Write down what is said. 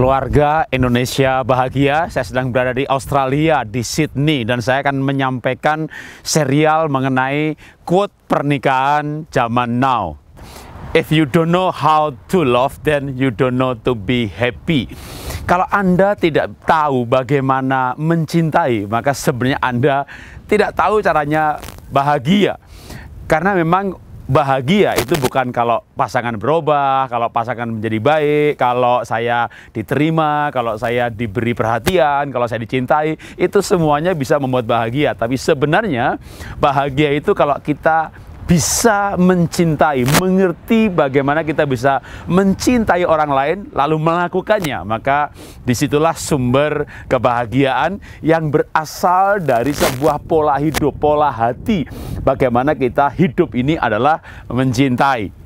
Keluarga Indonesia Bahagia, saya sedang berada di Australia, di Sydney, dan saya akan menyampaikan serial mengenai quote pernikahan zaman now. If you don't know how to love, then you don't know to be happy. Kalau Anda tidak tahu bagaimana mencintai, maka sebenarnya Anda tidak tahu caranya bahagia. Karena memang bahagia itu bukan kalau pasangan berubah, kalau pasangan menjadi baik, kalau saya diterima, kalau saya diberi perhatian, kalau saya dicintai, itu semuanya bisa membuat bahagia. Tapi sebenarnya bahagia itu kalau kita bisa mencintai, mengerti bagaimana kita bisa mencintai orang lain lalu melakukannya. Maka Disitulah sumber kebahagiaan yang berasal dari sebuah pola hidup, pola hati. Bagaimana kita hidup ini adalah mencintai